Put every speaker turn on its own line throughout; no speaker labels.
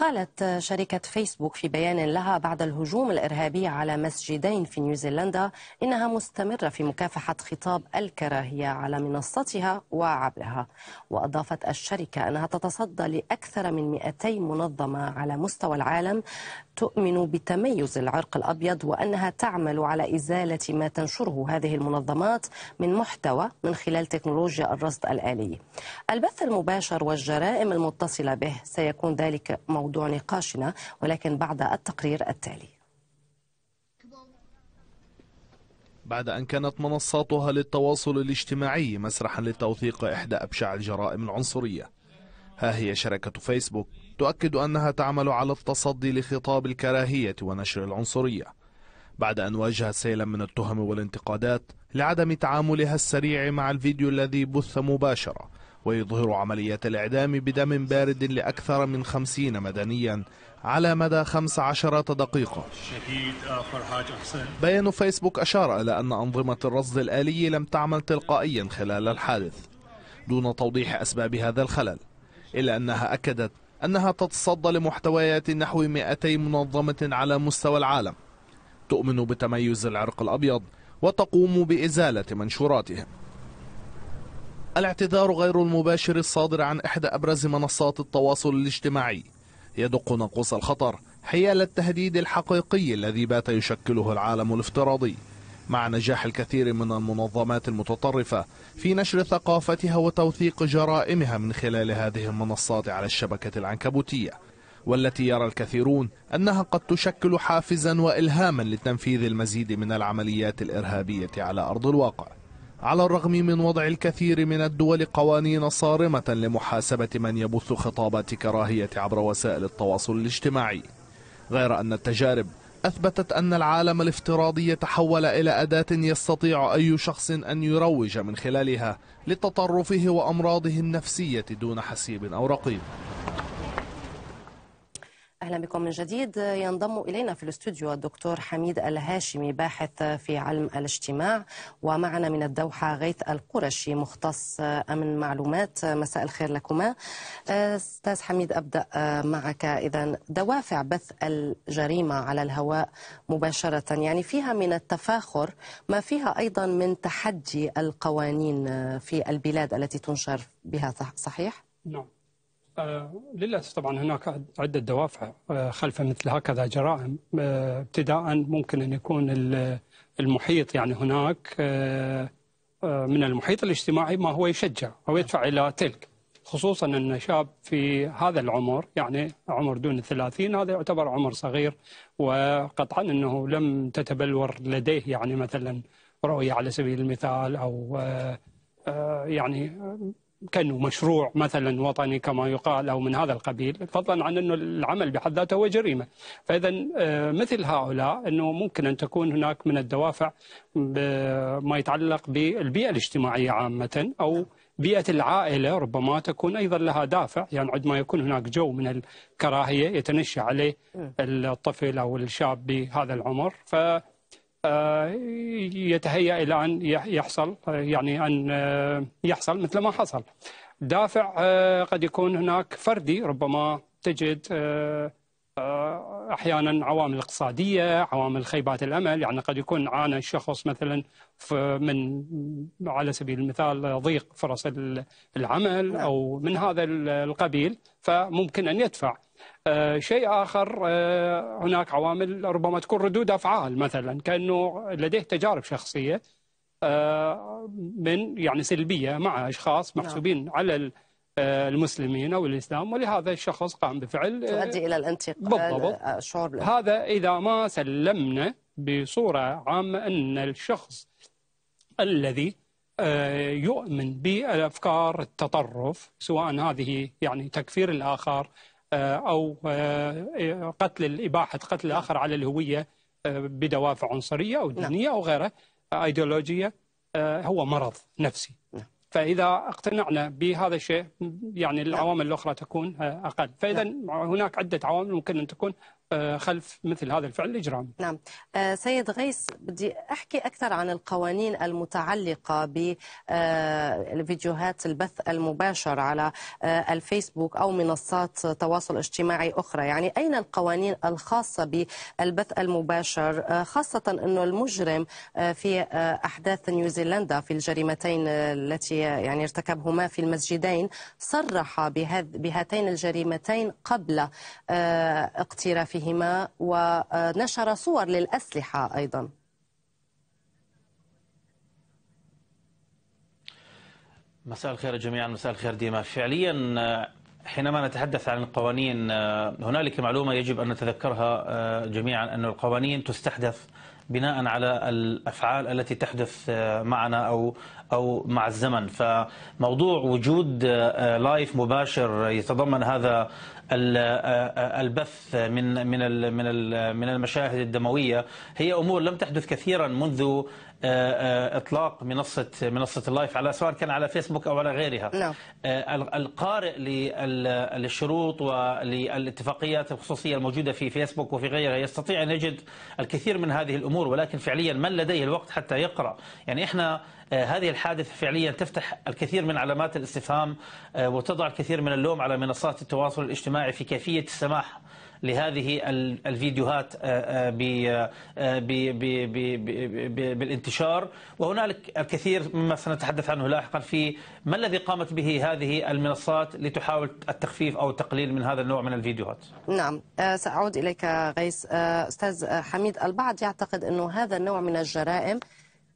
قالت شركة فيسبوك في بيان لها بعد الهجوم الإرهابي على مسجدين في نيوزيلندا إنها مستمرة في مكافحة خطاب الكراهية على منصتها وعبرها وأضافت الشركة أنها تتصدى لأكثر من 200 منظمة على مستوى العالم تؤمن بتميز العرق الأبيض وأنها تعمل على إزالة ما تنشره هذه المنظمات من محتوى من خلال تكنولوجيا الرصد الآلي البث المباشر والجرائم المتصلة به سيكون ذلك موضوع نقاشنا ولكن بعد التقرير التالي
بعد أن كانت منصاتها للتواصل الاجتماعي مسرحا لتوثيق إحدى أبشع الجرائم العنصرية ها هي شركة فيسبوك تؤكد أنها تعمل على التصدي لخطاب الكراهية ونشر العنصرية بعد أن واجهت سيلا من التهم والانتقادات لعدم تعاملها السريع مع الفيديو الذي بث مباشرة ويظهر عملية الإعدام بدم بارد لأكثر من خمسين مدنيا على مدى خمس عشرة دقيقة بيان فيسبوك أشار إلى أن أنظمة الرصد الآلي لم تعمل تلقائيا خلال الحادث دون توضيح أسباب هذا الخلل إلا أنها أكدت أنها تتصدى لمحتويات نحو 200 منظمة على مستوى العالم تؤمن بتميز العرق الأبيض وتقوم بإزالة منشوراتهم الاعتذار غير المباشر الصادر عن إحدى أبرز منصات التواصل الاجتماعي يدق ناقوس الخطر حيال التهديد الحقيقي الذي بات يشكله العالم الافتراضي مع نجاح الكثير من المنظمات المتطرفة في نشر ثقافتها وتوثيق جرائمها من خلال هذه المنصات على الشبكة العنكبوتية والتي يرى الكثيرون أنها قد تشكل حافزا وإلهاما لتنفيذ المزيد من العمليات الإرهابية على أرض الواقع على الرغم من وضع الكثير من الدول قوانين صارمة لمحاسبة من يبث خطابات كراهية عبر وسائل التواصل الاجتماعي غير أن التجارب أثبتت أن العالم الافتراضي تحول إلى أداة يستطيع أي شخص أن يروج من خلالها لتطرفه وأمراضه النفسية دون حسيب أو رقيب
أهلا بكم من جديد ينضم إلينا في الاستوديو الدكتور حميد الهاشمي باحث في علم الاجتماع ومعنا من الدوحة غيث القرشي مختص أمن معلومات مساء الخير لكما أستاذ حميد أبدأ معك إذا دوافع بث الجريمة على الهواء مباشرة يعني فيها من التفاخر ما فيها أيضا من تحدي القوانين في البلاد التي تنشر بها صحيح؟
نعم آه، للأسف طبعا هناك عدة دوافع آه، خلف مثل هكذا جرائم آه، ابتداء ممكن أن يكون المحيط يعني هناك من المحيط الاجتماعي ما هو يشجع أو نعم. يدفع إلى تلك خصوصا أن شاب في هذا العمر يعني عمر دون الثلاثين هذا يعتبر عمر صغير وقطعا أنه لم تتبلور لديه يعني مثلا رؤية على سبيل المثال أو يعني كانه مشروع مثلا وطني كما يقال او من هذا القبيل فضلا عن انه العمل بحد ذاته هو جريمه فاذا آه، مثل هؤلاء انه ممكن ان تكون هناك من الدوافع ما يتعلق بالبيئه الاجتماعيه عامه او بيئة العائلة ربما تكون أيضا لها دافع يعني عندما يكون هناك جو من الكراهية يتنشأ عليه الطفل أو الشاب بهذا العمر ف آه، يتهيأ إلى أن يحصل يعني أن آه، يحصل مثل ما حصل دافع آه، قد يكون هناك فردي ربما تجد آه، احيانا عوامل اقتصاديه، عوامل خيبات الامل، يعني قد يكون عانى الشخص مثلا من على سبيل المثال ضيق فرص العمل نعم. او من هذا القبيل فممكن ان يدفع. آه، شيء اخر آه، هناك عوامل ربما تكون ردود افعال مثلا كانه لديه تجارب شخصيه من يعني سلبيه مع اشخاص نعم. محسوبين على آه، المسلمين او الاسلام ولهذا الشخص قام بفعل آه، تؤدي
الى الانتقال بالضبط الشعور بالانتقال.
هذا اذا ما سلمنا بصوره عامه ان الشخص الذي آه، يؤمن بافكار التطرف سواء هذه يعني تكفير الاخر او قتل اباحه قتل الاخر على الهويه بدوافع عنصريه او نعم. دينيه او غيره ايديولوجيه هو مرض نفسي. نعم. فاذا اقتنعنا بهذا الشيء يعني نعم. العوامل الاخرى تكون آه، اقل، فاذا نعم. هناك عده عوامل ممكن ان تكون آه، خلف مثل هذا الفعل الاجرامي. نعم.
آه، سيد غيث بدي احكي اكثر عن القوانين المتعلقه بفيديوهات آه، البث المباشر على الفيسبوك او منصات تواصل اجتماعي اخرى، يعني اين القوانين الخاصه بالبث المباشر خاصه انه المجرم في احداث نيوزيلندا في الجريمتين التي يعني ارتكبهما في المسجدين صرح بهاتين الجريمتين قبل اقترافه موقفهما ونشر صور للأسلحة أيضا
مساء الخير جميعا مساء الخير ديما فعليا حينما نتحدث عن القوانين هنالك معلومة يجب أن نتذكرها آه، جميعا أن القوانين تستحدث بناء على الافعال التي تحدث آه، معنا او او مع الزمن فموضوع وجود لايف آه، آه، مباشر يتضمن هذا البث من من من المشاهد الدمويه هي امور لم تحدث كثيرا منذ آه، آه، اطلاق منصه منصه اللايف على سواء كان على فيسبوك او على غيرها نعم. آه، لا. القارئ للشروط وللاتفاقيات الخصوصيه الموجوده في فيسبوك وفي غيرها يستطيع ان يجد الكثير من هذه الامور ولكن فعليا من لديه الوقت حتى يقرا يعني احنا هذه الحادثه فعليا تفتح الكثير من علامات الاستفهام وتضع الكثير من اللوم على منصات التواصل الاجتماعي في كيفيه السماح لهذه الفيديوهات بالانتشار وهنالك الكثير مما سنتحدث عنه لاحقا في ما الذي قامت به هذه المنصات لتحاول التخفيف أو التقليل من هذا النوع من الفيديوهات
نعم آه، سأعود إليك غيث آه، أستاذ حميد البعض يعتقد أنه هذا النوع من الجرائم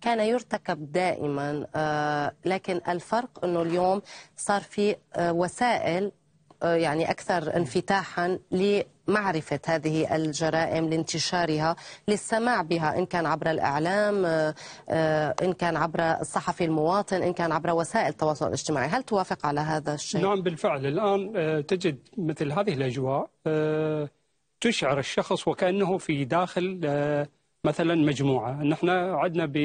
كان يرتكب دائما آه، لكن الفرق انه اليوم صار في وسائل يعني أكثر انفتاحا لمعرفة هذه الجرائم لانتشارها للسماع بها إن كان عبر الإعلام آه، آه، إن كان عبر الصحفي المواطن إن كان عبر وسائل التواصل الاجتماعي هل توافق على هذا الشيء؟
نعم بالفعل الآن آه، تجد مثل هذه الأجواء تشعر الشخص وكأنه في داخل مثلا مجموعة نحن عدنا ب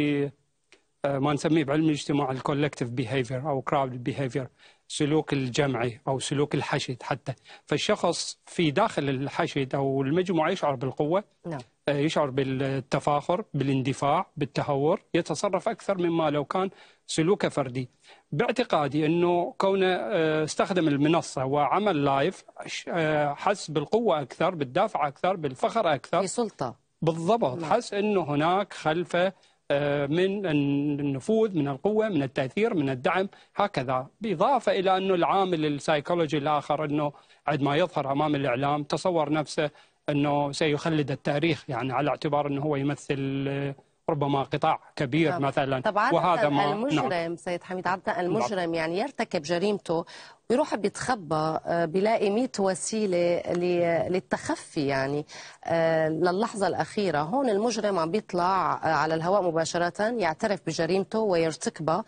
ما نسميه بعلم الاجتماع الكولكتيف بيهيفير أو كراود بيهيفير سلوك الجمعي أو سلوك الحشد حتى فالشخص في داخل الحشد أو المجموعة يشعر بالقوة نعم. آه، يشعر بالتفاخر بالاندفاع بالتهور يتصرف أكثر مما لو كان سلوكه فردي باعتقادي أنه كونه آه، استخدم المنصة وعمل لايف آه، حس بالقوة أكثر بالدافع أكثر بالفخر أكثر بسلطة بالضبط نعم. حس أنه هناك خلفه آه، من النفوذ من القوة من التأثير من الدعم هكذا بالإضافة إلى أنه العامل السايكولوجي الآخر أنه عندما ما يظهر أمام الإعلام تصور نفسه أنه سيخلد التاريخ يعني على اعتبار أنه هو يمثل آه، ربما قطاع كبير طبعا. نعم. مثلا طبعا وهذا ما المجرم نعم.
سيد حميد عبده المجرم نعم. يعني يرتكب جريمته بيروح بيتخبى آه، بيلاقي 100 وسيله للتخفي يعني آه، للحظه الاخيره هون المجرم عم بيطلع آه، على الهواء مباشره يعترف بجريمته ويرتكبها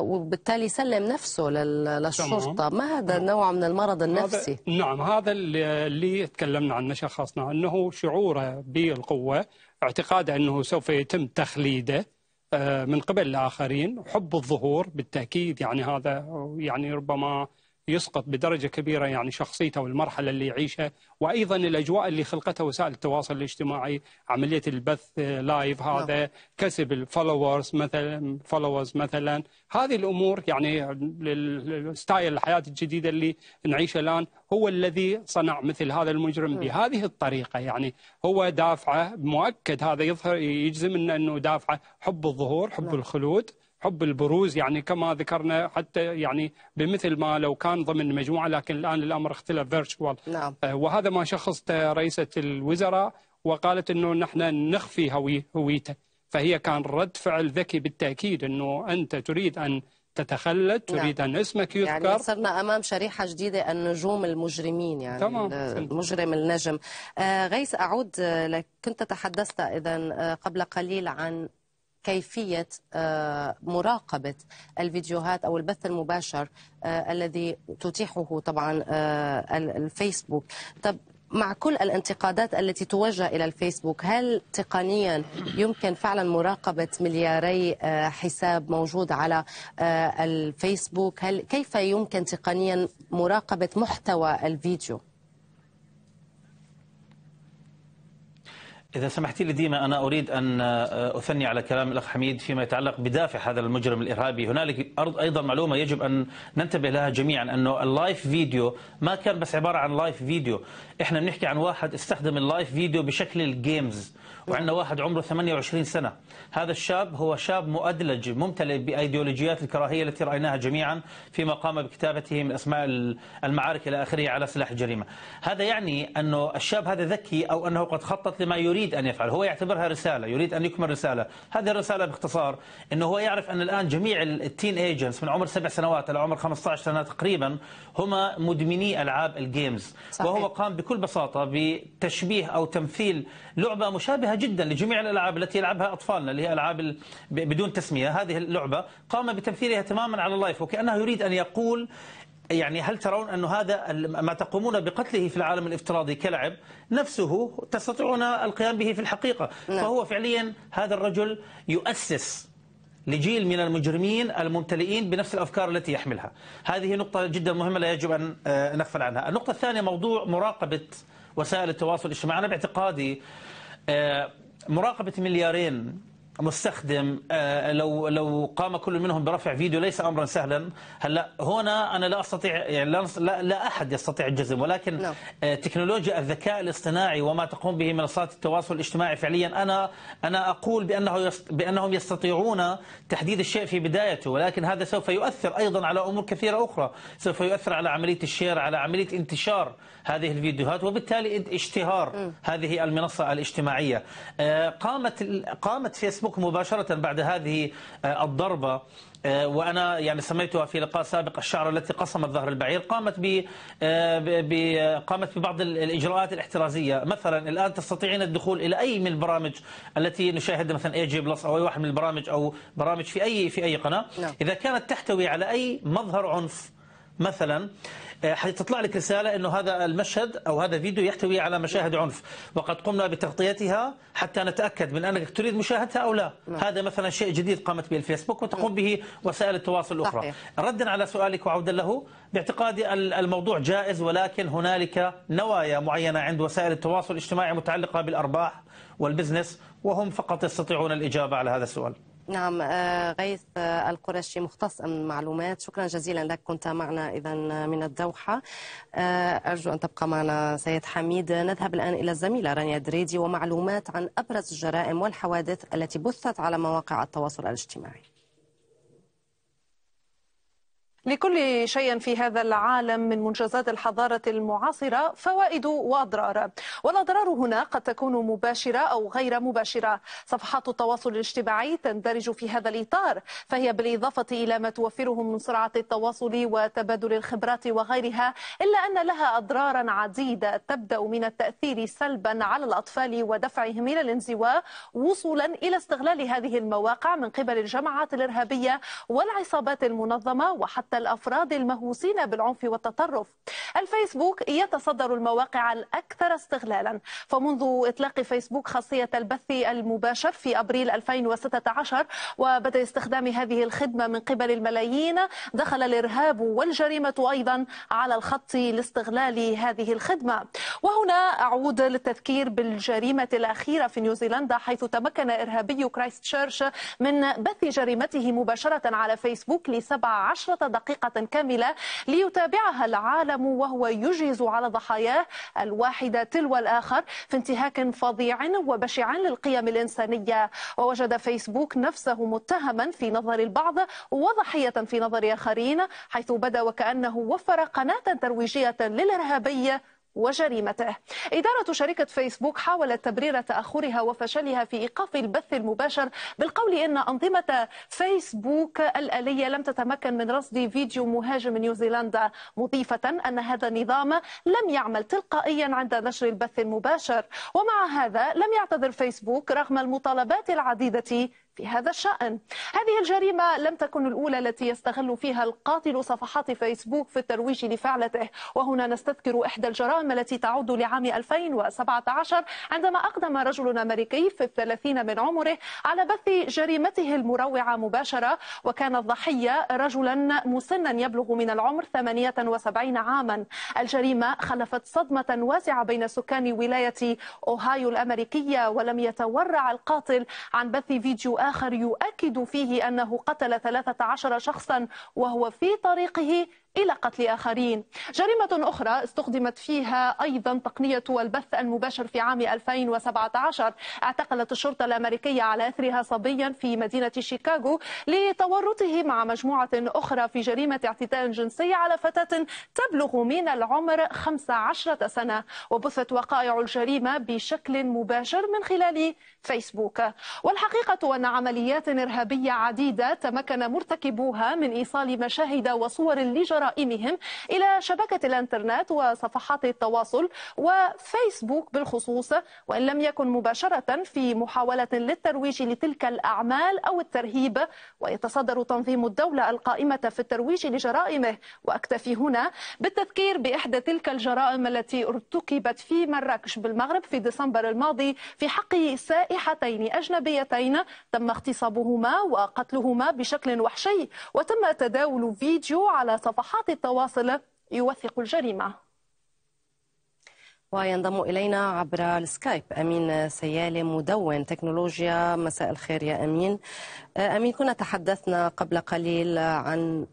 وبالتالي يسلم نفسه للشرطه ما هذا نوع من المرض النفسي
هذا نعم هذا اللي تكلمنا عنه شخصنا انه شعوره بالقوه اعتقاده أنه سوف يتم تخليده آه، من قبل الآخرين حب الظهور بالتأكيد يعني هذا يعني ربما يسقط بدرجة كبيرة يعني شخصيته والمرحلة اللي يعيشها وأيضا الأجواء اللي خلقتها وسائل التواصل الاجتماعي عملية البث لايف نعم. هذا نعم. كسب الفولورز مثلا فولورز مثلا هذه الأمور يعني الستايل الحياة الجديدة اللي نعيشها الآن هو الذي صنع مثل هذا المجرم م. بهذه الطريقة يعني هو دافعه مؤكد هذا يظهر يجزم أنه دافعه حب الظهور حب نعم. الخلود حب البروز يعني كما ذكرنا حتى يعني بمثل ما لو كان ضمن مجموعه لكن الان الامر اختلف فيرتشوال نعم. آه، وهذا ما شخصته رئيسه الوزراء وقالت انه نحن نخفي هوي هويته فهي كان رد فعل ذكي بالتاكيد انه انت تريد ان تتخلد نعم. تريد نعم. ان اسمك يعني يذكر يعني
صرنا امام شريحه جديده النجوم المجرمين يعني تمام. المجرم النجم آه غيث اعود آه، لك كنت تحدثت اذا آه، قبل قليل عن كيفية آه، مراقبة الفيديوهات أو البث المباشر آه، الذي تتيحه طبعا آه، الفيسبوك طب مع كل الانتقادات التي توجه إلى الفيسبوك هل تقنيا يمكن فعلا مراقبة ملياري حساب موجود على الفيسبوك هل كيف يمكن تقنيا مراقبة محتوى الفيديو
إذا سمحت لي ديما أنا أريد أن آه، آه، أثني على كلام الأخ حميد فيما يتعلق بدافع هذا المجرم الإرهابي هنالك أيضا معلومة يجب أن ننتبه لها جميعا أنه اللايف فيديو ما كان بس عبارة عن لايف فيديو إحنا بنحكي عن واحد استخدم اللايف فيديو بشكل الجيمز وعندنا واحد عمره 28 سنة هذا الشاب هو شاب مؤدلج ممتلئ بأيديولوجيات الكراهية التي رأيناها جميعا فيما قام بكتابته من أسماء المعارك إلى آخره على سلاح الجريمة هذا يعني أنه الشاب هذا ذكي أو أنه قد خطط لما يريد أن يفعل هو يعتبرها رسالة يريد أن يكمل رسالة هذه الرسالة باختصار أنه هو يعرف أن الآن جميع التين ايجنتس من عمر سبع سنوات إلى عمر 15 سنة تقريبا هم مدمني ألعاب الجيمز صحيح. وهو قام بكل بساطة بتشبيه أو تمثيل لعبة مشابهة جدا لجميع الالعاب التي يلعبها اطفالنا اللي هي العاب بدون تسميه هذه اللعبه قام بتمثيلها تماما على اللايف وكانه يريد ان يقول يعني هل ترون أن هذا ما تقومون بقتله في العالم الافتراضي كلعب نفسه تستطيعون القيام به في الحقيقة نعم. فهو فعليا هذا الرجل يؤسس لجيل من المجرمين الممتلئين بنفس الأفكار التي يحملها هذه نقطة جدا مهمة لا يجب أن آه، نغفل عنها النقطة الثانية موضوع مراقبة وسائل التواصل الاجتماعي أنا باعتقادي آه، مراقبة مليارين مستخدم آه، لو لو قام كل منهم برفع فيديو ليس امرا سهلا هلا هنا انا لا استطيع يعني لا لا احد يستطيع الجزم ولكن لا. نعم. آه، تكنولوجيا الذكاء الاصطناعي وما تقوم به منصات التواصل الاجتماعي فعليا انا انا اقول بانه بانهم يستطيعون تحديد الشيء في بدايته ولكن هذا سوف يؤثر ايضا على امور كثيره اخرى سوف يؤثر على عمليه الشير على عمليه انتشار هذه الفيديوهات وبالتالي اشتهار م. هذه المنصه الاجتماعيه آه، قامت قامت فيسبوك اسمك مباشرة بعد هذه آه، الضربة آه، وانا يعني سميتها في لقاء سابق الشعره التي قصمت ظهر البعير قامت ب آه، قامت ببعض الاجراءات الاحترازيه مثلا الان تستطيعين الدخول الى اي من البرامج التي نشاهدها مثلا اي جي بلس او اي واحد من البرامج او برامج في اي في اي قناه نعم. اذا كانت تحتوي على اي مظهر عنف مثلا آه، حتطلع لك رسالة أنه هذا المشهد أو هذا الفيديو يحتوي على مشاهد عنف وقد قمنا بتغطيتها حتى نتأكد من أنك تريد مشاهدتها أو لا نعم. هذا مثلا شيء جديد قامت به الفيسبوك وتقوم به وسائل التواصل الأخرى صحيح. ردا على سؤالك وعودا له باعتقادي الموضوع جائز ولكن هنالك نوايا معينة عند وسائل التواصل الاجتماعي متعلقة بالأرباح والبزنس وهم فقط يستطيعون الإجابة على هذا السؤال
نعم آه، غيث آه، القرشي مختص أمن معلومات شكرا جزيلا لك كنت معنا إذا آه، من الدوحة أرجو أن تبقى معنا سيد حميد نذهب الآن إلى الزميلة رانيا دريدي ومعلومات عن أبرز الجرائم والحوادث التي بثت على مواقع التواصل الاجتماعي
لكل شيء في هذا العالم من منجزات الحضارة المعاصرة فوائد وأضرار والأضرار هنا قد تكون مباشرة أو غير مباشرة صفحات التواصل الاجتماعي تندرج في هذا الإطار فهي بالإضافة إلى ما توفره من سرعة التواصل وتبادل الخبرات وغيرها إلا أن لها أضرارا عديدة تبدأ من التأثير سلبا على الأطفال ودفعهم إلى الانزواء وصولا إلى استغلال هذه المواقع من قبل الجماعات الإرهابية والعصابات المنظمة وحتى الأفراد المهووسين بالعنف والتطرف الفيسبوك يتصدر المواقع الأكثر استغلالا فمنذ إطلاق فيسبوك خاصية البث المباشر في أبريل 2016 وبدأ استخدام هذه الخدمة من قبل الملايين دخل الإرهاب والجريمة أيضا على الخط لاستغلال هذه الخدمة وهنا أعود للتذكير بالجريمة الأخيرة في نيوزيلندا حيث تمكن إرهابي كرايست تشيرش من بث جريمته مباشرة على فيسبوك لسبع عشرة دقيقة دقيقة كاملة ليتابعها العالم وهو يجهز على ضحاياه الواحدة تلو الآخر في انتهاك فظيع وبشع للقيم الإنسانية ووجد فيسبوك نفسه متهما في نظر البعض وضحية في نظر آخرين حيث بدا وكأنه وفر قناة ترويجية للإرهابية وجريمته إدارة شركة فيسبوك حاولت تبرير تأخرها وفشلها في إيقاف البث المباشر بالقول إن أنظمة فيسبوك الآلية لم تتمكن من رصد فيديو مهاجم نيوزيلندا مضيفة أن هذا النظام لم يعمل تلقائيا عند نشر البث المباشر ومع هذا لم يعتذر فيسبوك رغم المطالبات العديدة في هذا الشأن هذه الجريمة لم تكن الأولى التي يستغل فيها القاتل صفحات فيسبوك في الترويج لفعلته وهنا نستذكر إحدى الجرائم التي تعود لعام 2017 عندما أقدم رجل أمريكي في الثلاثين من عمره على بث جريمته المروعة مباشرة وكان الضحية رجلا مسنا يبلغ من العمر 78 عاما الجريمة خلفت صدمة واسعة بين سكان ولاية أوهايو الأمريكية ولم يتورع القاتل عن بث فيديوهات وآخر يؤكد فيه أنه قتل 13 شخصا وهو في طريقه إلى قتل آخرين جريمة أخرى استخدمت فيها أيضا تقنية البث المباشر في عام 2017 اعتقلت الشرطة الأمريكية على إثرها صبيا في مدينة شيكاغو لتورطه مع مجموعة أخرى في جريمة اعتداء جنسي على فتاة تبلغ من العمر 15 سنة وبثت وقائع الجريمة بشكل مباشر من خلال فيسبوك والحقيقة أن عمليات إرهابية عديدة تمكن مرتكبوها من إيصال مشاهد وصور لجرائم جرائمهم إلى شبكة الإنترنت وصفحات التواصل وفيسبوك بالخصوص وإن لم يكن مباشرة في محاولة للترويج لتلك الأعمال أو الترهيب ويتصدر تنظيم الدولة القائمة في الترويج لجرائمه وأكتفي هنا بالتذكير بإحدى تلك الجرائم التي ارتكبت في مراكش بالمغرب في ديسمبر الماضي في حق سائحتين أجنبيتين تم اغتصابهما وقتلهما بشكل وحشي وتم تداول فيديو على صفحات صفحات التواصل يوثق الجريمة
وينضم إلينا عبر السكايب أمين سيالي مدون تكنولوجيا مساء الخير يا أمين آه، أمين كنا تحدثنا قبل قليل عن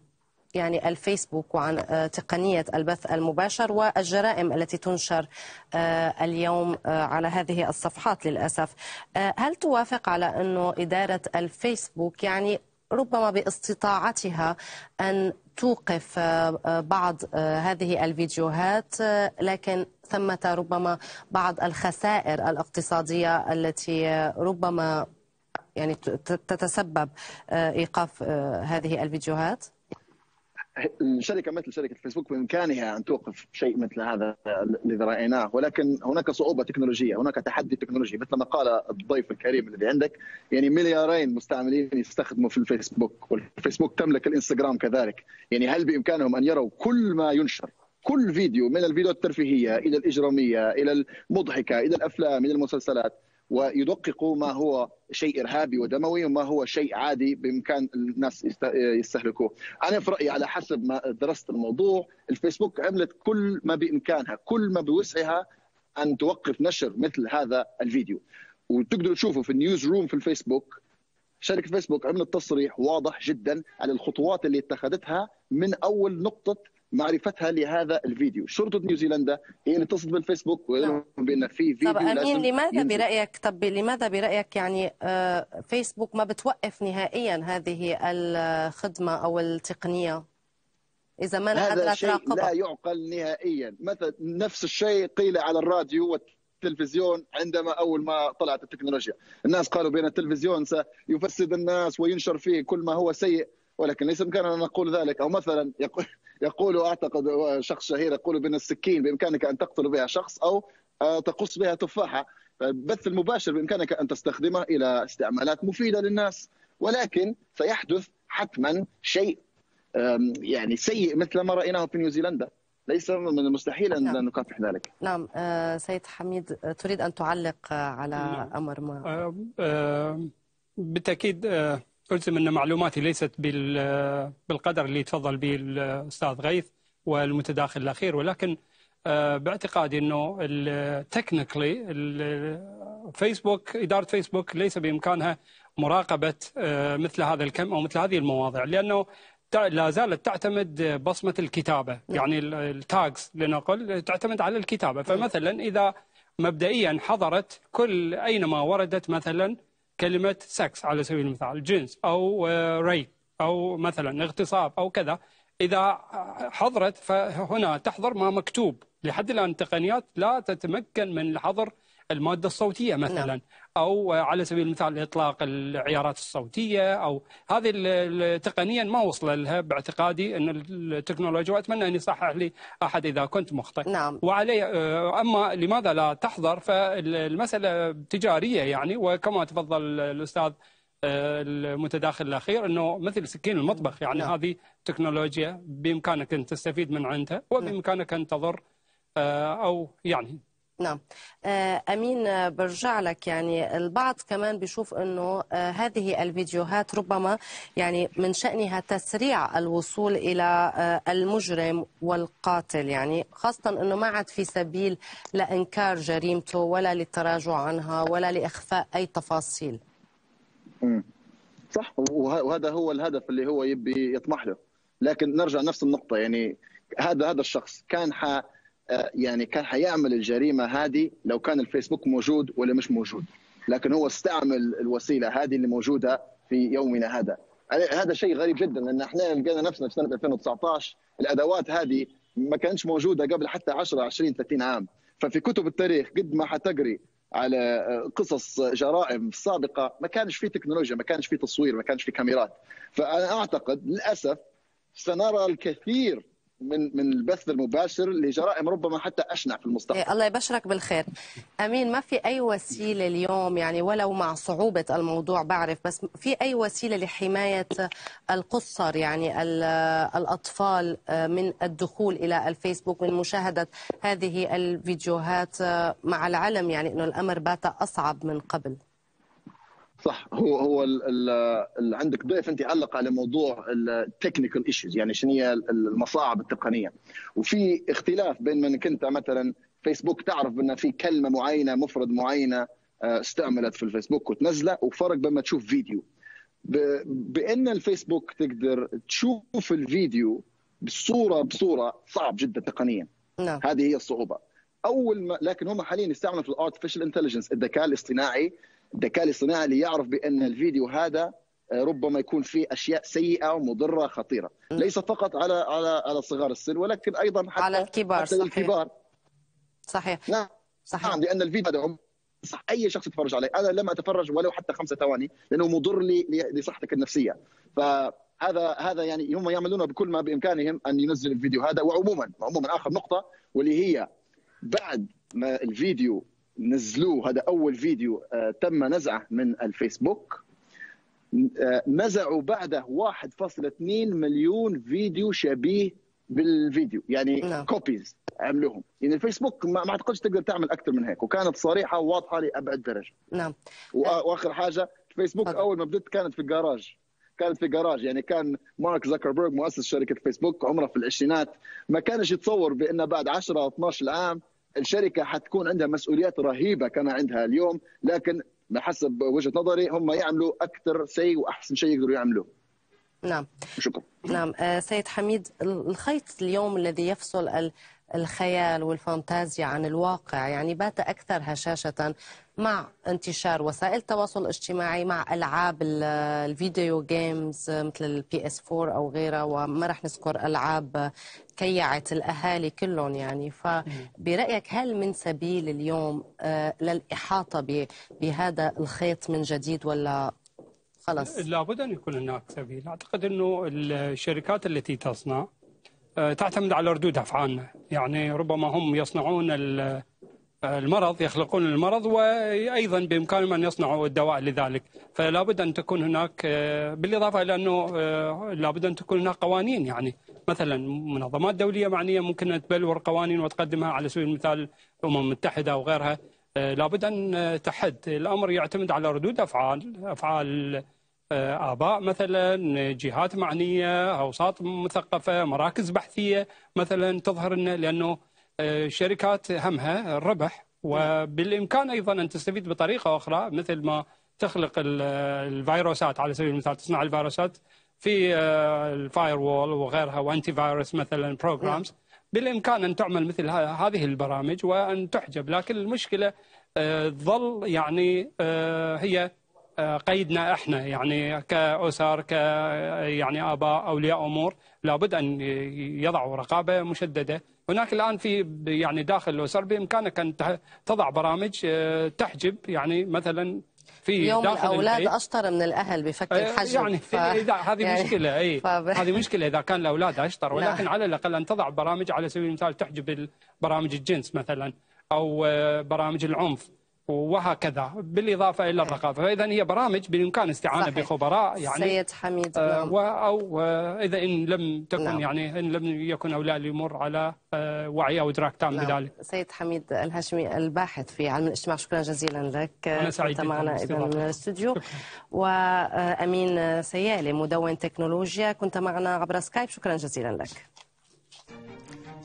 يعني الفيسبوك وعن آه، تقنية البث المباشر والجرائم التي تنشر آه، اليوم على هذه الصفحات للأسف هل توافق على أنه إدارة الفيسبوك يعني ربما باستطاعتها أن توقف آه، آه، بعض آه، هذه الفيديوهات لكن ثمة ربما بعض الخسائر الاقتصادية التي ربما يعني تتسبب إيقاف هذه الفيديوهات؟
الشركه مثل شركه فيسبوك بامكانها ان توقف شيء مثل هذا الذي رايناه ولكن هناك صعوبه تكنولوجيه، هناك تحدي تكنولوجي مثل ما قال الضيف الكريم الذي عندك يعني مليارين مستعملين يستخدموا في الفيسبوك والفيسبوك تملك الانستغرام كذلك، يعني هل بامكانهم ان يروا كل ما ينشر كل فيديو من الفيديو الترفيهيه الى الاجراميه الى المضحكه الى الافلام الى المسلسلات ويدققوا ما هو شيء ارهابي ودموي وما هو شيء عادي بامكان الناس يستهلكوه. انا في رايي على حسب ما درست الموضوع الفيسبوك عملت كل ما بامكانها كل ما بوسعها ان توقف نشر مثل هذا الفيديو. وتقدروا تشوفوا في النيوز روم في الفيسبوك شركه فيسبوك عملت تصريح واضح جدا على الخطوات اللي اتخذتها من اول نقطه معرفتها لهذا الفيديو شرطه نيوزيلندا هي اللي اتصلت بالفيسبوك وقالوا نعم. بان في فيديو طب امين لماذا ينزل. برايك
طب لماذا برايك يعني آه، فيسبوك ما بتوقف نهائيا هذه الخدمه او التقنيه اذا ما هذا شيء لا
يعقل نهائيا مثلا نفس الشيء قيل على الراديو والتلفزيون التلفزيون عندما اول ما طلعت التكنولوجيا الناس قالوا بان التلفزيون سيفسد الناس وينشر فيه كل ما هو سيء ولكن ليس بامكاننا ان نقول ذلك او مثلا يقول يقول اعتقد شخص شهير يقول بان السكين بامكانك ان تقتل بها شخص او تقص بها تفاحه البث المباشر بامكانك ان تستخدمه الى استعمالات مفيده للناس ولكن سيحدث حتما شيء يعني سيء مثل ما رايناه في نيوزيلندا ليس من المستحيل ان نعم. نكافح ذلك.
نعم آه، سيد حميد آه، تريد ان تعلق آه، على نعم. امر
ما بالتاكيد ألزم أن معلوماتي ليست بالقدر اللي تفضل به الأستاذ غيث والمتداخل الأخير ولكن آه، باعتقادي أنه تكنيكلي فيسبوك إدارة فيسبوك ليس بإمكانها مراقبة آه، مثل هذا الكم أو مثل هذه المواضيع لأنه لا زالت تعتمد بصمة الكتابة نعم. يعني التاجز لنقل تعتمد على الكتابة فمثلا إذا مبدئيا حضرت كل أينما وردت مثلا كلمة سكس على سبيل المثال جنس أو ريب آه، أو مثلا اغتصاب أو كذا إذا آه، حضرت فهنا تحضر ما مكتوب لحد الآن التقنيات لا تتمكن من الحظر المادة الصوتية نعم. مثلا نعم. أو على سبيل المثال إطلاق العيارات الصوتية أو هذه تقنيا ما وصل لها باعتقادي أن التكنولوجيا وأتمنى أن يصحح لي أحد إذا كنت مخطئ نعم. وعلي آه، أما لماذا لا تحضر فالمسألة تجارية يعني وكما تفضل الأستاذ آه، المتداخل الاخير انه مثل سكين المطبخ يعني نعم. هذه تكنولوجيا بامكانك ان تستفيد من عندها نعم. وبامكانك ان تضر آه، او يعني
نعم آه، امين آه، برجع لك يعني البعض كمان بيشوف انه آه، هذه الفيديوهات ربما يعني من شانها تسريع الوصول الى المجرم والقاتل يعني خاصه انه ما عاد في سبيل لانكار جريمته ولا للتراجع عنها ولا لاخفاء اي تفاصيل.
صح وهذا هو الهدف اللي هو يبي يطمح له لكن نرجع نفس النقطه يعني هذا هذا الشخص كان ح... يعني كان حيعمل الجريمه هذه لو كان الفيسبوك موجود ولا مش موجود لكن هو استعمل الوسيله هذه اللي موجوده في يومنا هذا يعني هذا شيء غريب جدا لان احنا لقينا نفسنا في سنه 2019 الادوات هذه ما كانتش موجوده قبل حتى 10 20 30 عام ففي كتب التاريخ قد ما حتقري على قصص جرائم سابقه ما كانش في تكنولوجيا ما كانش في تصوير ما كانش في كاميرات فانا اعتقد للاسف سنرى الكثير من من البث المباشر لجرائم ربما حتى اشنع في المستقبل.
إيه، الله يبشرك بالخير. امين ما في اي وسيله اليوم يعني ولو مع صعوبه الموضوع بعرف بس في اي وسيله لحمايه القصر يعني الاطفال آه، من الدخول الى الفيسبوك من مشاهده هذه الفيديوهات آه، مع العلم يعني انه الامر بات اصعب من قبل.
صح هو هو ال ال عندك ضيف انت علق على موضوع التكنيكال ايشوز يعني شنو هي المصاعب التقنيه وفي اختلاف بين من كنت مثلا فيسبوك تعرف ان في كلمه معينه مفرد معينه آه، استعملت في الفيسبوك وتنزله وفرق بين ما تشوف فيديو بان الفيسبوك تقدر تشوف الفيديو بصوره بصوره صعب جدا تقنيا نعم. هذه هي الصعوبه اول ما لكن هم حاليا يستعملوا في الارتفيشال انتليجنس الذكاء الاصطناعي الذكاء الاصطناعي ليعرف بان الفيديو هذا آه، ربما يكون فيه اشياء سيئه ومضره خطيره ليس فقط على على على صغار السن ولكن ايضا حتى على الكبار حتى صحيح. الكبار صحيح نعم صحيح نعم لان الفيديو هذا صح اي شخص يتفرج عليه انا لم اتفرج ولو حتى خمسة ثواني لانه مضر لي لصحتك النفسيه فهذا هذا يعني هم يعملون بكل ما بامكانهم ان ينزلوا الفيديو هذا وعموما عموما اخر نقطه واللي هي بعد ما الفيديو نزلوه هذا اول فيديو آه، تم نزعه من الفيسبوك آه، نزعوا بعده 1.2 مليون فيديو شبيه بالفيديو يعني كوبيز نعم. عملوهم يعني الفيسبوك ما اعتقدش تقدر تعمل اكثر من هيك وكانت صريحه وواضحه لابعد درجه نعم واخر حاجه فيسبوك أوكي. اول ما بدت كانت في جراج كانت في جراج يعني كان مارك زكربرج مؤسس شركه فيسبوك عمره في العشرينات ما كانش يتصور بان بعد 10 او 12 عام الشركه حتكون عندها مسؤوليات رهيبه كما عندها اليوم لكن بحسب وجهه نظري هم يعملوا اكثر شيء واحسن شيء يقدروا يعملوه
نعم شكرا نعم آه، سيد حميد الخيط اليوم الذي يفصل الخيال والفانتازيا عن الواقع يعني بات أكثر هشاشة مع انتشار وسائل التواصل الاجتماعي مع ألعاب الفيديو جيمز مثل البي اس 4 أو غيرها وما رح نذكر ألعاب كيعت الأهالي كلهم يعني فبرأيك هل من سبيل اليوم آه، للإحاطة بهذا الخيط من جديد ولا
خلص لابد أن يكون هناك سبيل أعتقد أنه الشركات التي تصنع آه، تعتمد على ردود أفعالنا يعني ربما هم يصنعون المرض يخلقون المرض وأيضا بإمكانهم أن يصنعوا الدواء لذلك فلا بد أن تكون هناك آه، بالإضافة إلى أنه آه، لا بد أن تكون هناك قوانين يعني مثلا منظمات دولية معنية ممكن أن تبلور قوانين وتقدمها على سبيل المثال الأمم المتحدة وغيرها لابد أن تحد الأمر يعتمد على ردود أفعال أفعال اعضاء آه، مثلا جهات معنيه اوساط مثقفه مراكز بحثيه مثلا تظهر لنا لانه الشركات آه، همها الربح وبالامكان ايضا ان تستفيد بطريقه اخرى مثل ما تخلق آه، الفيروسات على سبيل المثال تصنع الفيروسات في الفاير وول وغيرها وانتي فايروس مثلا بروجرامز نعم. بالامكان ان تعمل مثل هذه البرامج وان تحجب لكن المشكله تظل يعني هي قيدنا احنا يعني كاسر ك يعني اباء اولياء امور لابد ان يضعوا رقابه مشدده، هناك الان في يعني داخل الاسر بامكانك ان تضع برامج آه، تحجب يعني مثلا في يوم داخل الاولاد
اشطر من الاهل بفك آه، الحجب يعني ف... هذه يعني مشكله
اي ف... هذه مشكله اذا كان الاولاد اشطر نعم. ولكن على الاقل ان تضع برامج على سبيل المثال تحجب برامج الجنس مثلا او آه، برامج العنف وهكذا بالإضافة إلى الرقابة فإذا هي برامج بإمكان استعانة صحيح. بخبراء يعني سيد
حميد آه نعم.
أو آه إذا إن لم تكن نعم. يعني إن لم يكن هؤلاء الأمور على آه وعي أو إدراك تام نعم. بذلك
سيد حميد الهاشمي الباحث في علم الاجتماع شكرا جزيلا لك أنا سعيد كنت معنا إذا من الاستوديو وأمين سيالي مدون تكنولوجيا كنت معنا عبر سكايب شكرا جزيلا لك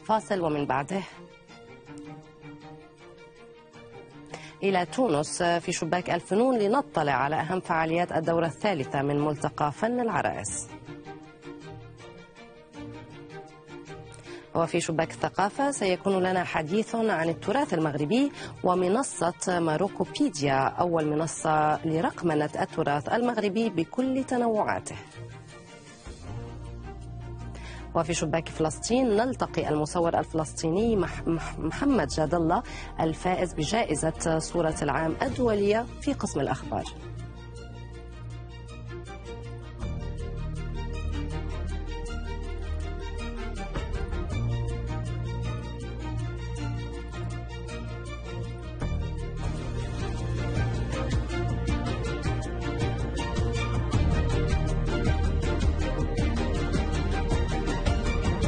فاصل ومن بعده إلى تونس في شباك الفنون لنطلع على أهم فعاليات الدورة الثالثة من ملتقى فن العرائس وفي شباك الثقافة سيكون لنا حديث عن التراث المغربي ومنصة ماروكوبيديا أول منصة لرقمنة التراث المغربي بكل تنوعاته وفي شباك فلسطين نلتقي المصور الفلسطيني محمد جاد الله الفائز بجائزة صورة العام الدولية في قسم الأخبار